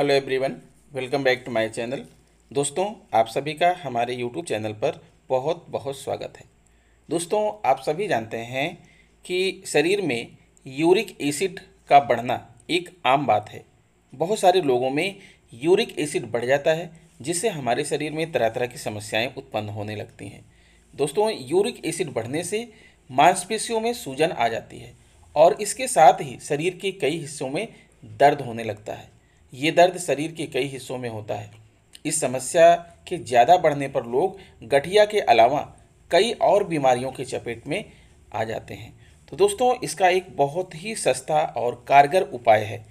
hello everyone welcome back to my channel दोस्तों आप सभी का हमारे यूट्यूब चैनल पर बहुत बहुत स्वागत है दोस्तों आप सभी जानते हैं कि शरीर में यूरिक एसिड का बढ़ना एक आम बात है बहुत सारे लोगों में यूरिक एसिड बढ़ जाता है जिससे हमारे शरीर में तरह तरह की समस्याएं उत्पन्न होने लगती हैं दोस्तों यूरिक एसिड बढ़ने से मांसपेशियों में सूजन आ जाती है और इसके साथ ही शरीर के कई हिस्सों में दर्द होने लगता है ये दर्द शरीर के कई हिस्सों में होता है इस समस्या के ज़्यादा बढ़ने पर लोग गठिया के अलावा कई और बीमारियों के चपेट में आ जाते हैं तो दोस्तों इसका एक बहुत ही सस्ता और कारगर उपाय है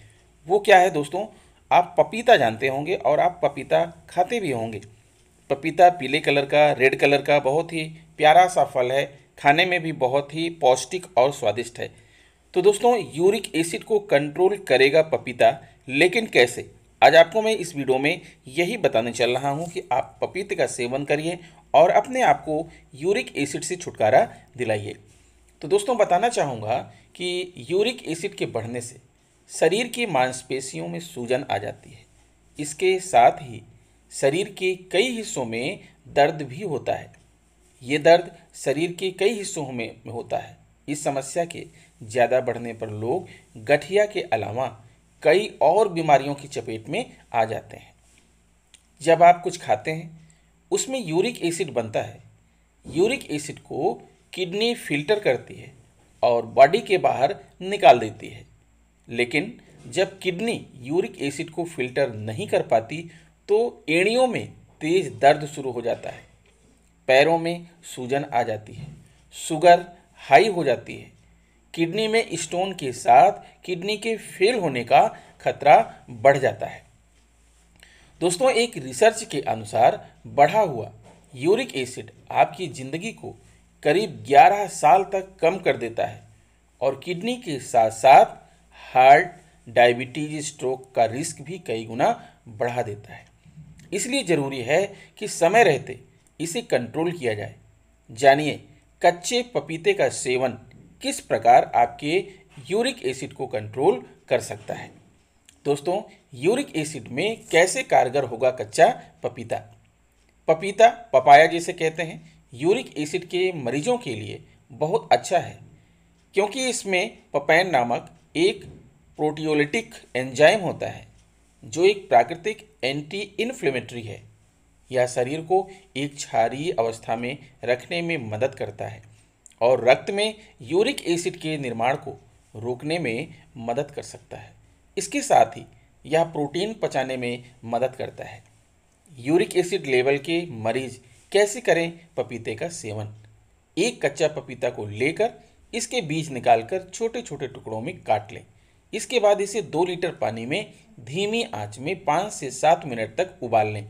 वो क्या है दोस्तों आप पपीता जानते होंगे और आप पपीता खाते भी होंगे पपीता पीले कलर का रेड कलर का बहुत ही प्यारा सा फल है खाने में भी बहुत ही पौष्टिक और स्वादिष्ट है तो दोस्तों यूरिक एसिड को कंट्रोल करेगा पपीता लेकिन कैसे आज आपको मैं इस वीडियो में यही बताने चल रहा हूँ कि आप पपीते का सेवन करिए और अपने आप को यूरिक एसिड से छुटकारा दिलाइए तो दोस्तों बताना चाहूँगा कि यूरिक एसिड के बढ़ने से शरीर की मांसपेशियों में सूजन आ जाती है इसके साथ ही शरीर के कई हिस्सों में दर्द भी होता है ये दर्द शरीर के कई हिस्सों में होता है इस समस्या के ज़्यादा बढ़ने पर लोग गठिया के अलावा कई और बीमारियों की चपेट में आ जाते हैं जब आप कुछ खाते हैं उसमें यूरिक एसिड बनता है यूरिक एसिड को किडनी फिल्टर करती है और बॉडी के बाहर निकाल देती है लेकिन जब किडनी यूरिक एसिड को फिल्टर नहीं कर पाती तो एड़ियों में तेज दर्द शुरू हो जाता है पैरों में सूजन आ जाती है शुगर हाई हो जाती है किडनी में स्टोन के साथ किडनी के फेल होने का खतरा बढ़ जाता है दोस्तों एक रिसर्च के अनुसार बढ़ा हुआ यूरिक एसिड आपकी ज़िंदगी को करीब 11 साल तक कम कर देता है और किडनी के साथ साथ हार्ट डायबिटीज स्ट्रोक का रिस्क भी कई गुना बढ़ा देता है इसलिए ज़रूरी है कि समय रहते इसे कंट्रोल किया जाए जानिए कच्चे पपीते का सेवन किस प्रकार आपके यूरिक एसिड को कंट्रोल कर सकता है दोस्तों यूरिक एसिड में कैसे कारगर होगा कच्चा पपीता पपीता पपाया जिसे कहते हैं यूरिक एसिड के मरीजों के लिए बहुत अच्छा है क्योंकि इसमें पपैन नामक एक प्रोटियोलिटिक एंजाइम होता है जो एक प्राकृतिक एंटी इन्फ्लेमेटरी है यह शरीर को एक क्षारीय अवस्था में रखने में मदद करता है और रक्त में यूरिक एसिड के निर्माण को रोकने में मदद कर सकता है इसके साथ ही यह प्रोटीन पचाने में मदद करता है यूरिक एसिड लेवल के मरीज कैसे करें पपीते का सेवन एक कच्चा पपीता को लेकर इसके बीज निकालकर छोटे छोटे टुकड़ों में काट लें इसके बाद इसे दो लीटर पानी में धीमी आंच में पाँच से सात मिनट तक उबाल लें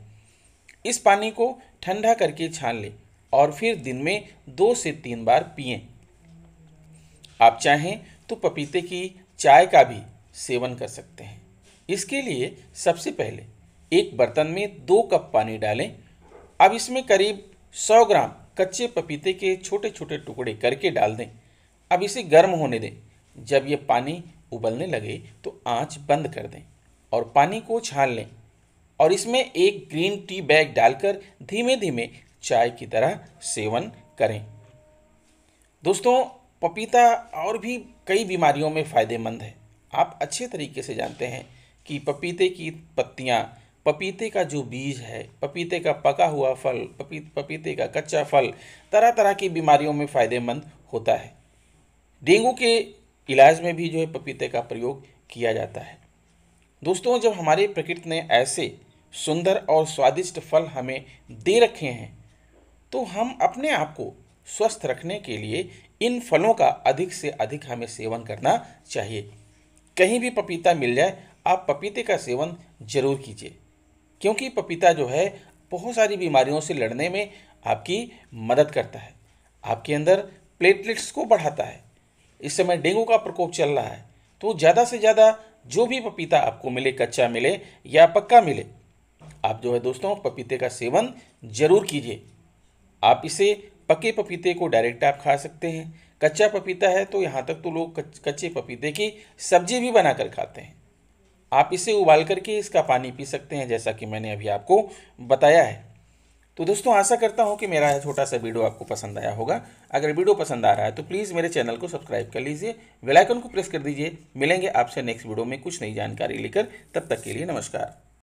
इस पानी को ठंडा करके छान लें और फिर दिन में दो से तीन बार पिए आप चाहें तो पपीते की चाय का भी सेवन कर सकते हैं इसके लिए सबसे पहले एक बर्तन में दो कप पानी डालें अब इसमें करीब 100 ग्राम कच्चे पपीते के छोटे छोटे टुकड़े करके डाल दें अब इसे गर्म होने दें जब यह पानी उबलने लगे तो आंच बंद कर दें और पानी को छान लें और इसमें एक ग्रीन टी बैग डालकर धीमे धीमे चाय की तरह सेवन करें दोस्तों पपीता और भी कई बीमारियों में फ़ायदेमंद है आप अच्छे तरीके से जानते हैं कि पपीते की पत्तियाँ पपीते का जो बीज है पपीते का पका हुआ फल पपी पपीते का कच्चा फल तरह तरह की बीमारियों में फ़ायदेमंद होता है डेंगू के इलाज में भी जो है पपीते का प्रयोग किया जाता है दोस्तों जब हमारे प्रकृति ने ऐसे सुंदर और स्वादिष्ट फल हमें दे रखे हैं तो हम अपने आप को स्वस्थ रखने के लिए इन फलों का अधिक से अधिक हमें सेवन करना चाहिए कहीं भी पपीता मिल जाए आप पपीते का सेवन जरूर कीजिए क्योंकि पपीता जो है बहुत सारी बीमारियों से लड़ने में आपकी मदद करता है आपके अंदर प्लेटलेट्स को बढ़ाता है इस समय डेंगू का प्रकोप चल रहा है तो ज़्यादा से ज़्यादा जो भी पपीता आपको मिले कच्चा मिले या पक्का मिले आप जो है दोस्तों पपीते का सेवन जरूर कीजिए आप इसे पके पपीते को डायरेक्ट आप खा सकते हैं कच्चा पपीता है तो यहाँ तक तो लोग कच्चे पपीते की सब्जी भी बनाकर खाते हैं आप इसे उबाल करके इसका पानी पी सकते हैं जैसा कि मैंने अभी आपको बताया है तो दोस्तों आशा करता हूँ कि मेरा यह छोटा सा वीडियो आपको पसंद आया होगा अगर वीडियो पसंद आ रहा है तो प्लीज़ मेरे चैनल को सब्सक्राइब कर लीजिए बेलाइकन को प्रेस कर दीजिए मिलेंगे आपसे नेक्स्ट वीडियो में कुछ नई जानकारी लेकर तब तक के लिए नमस्कार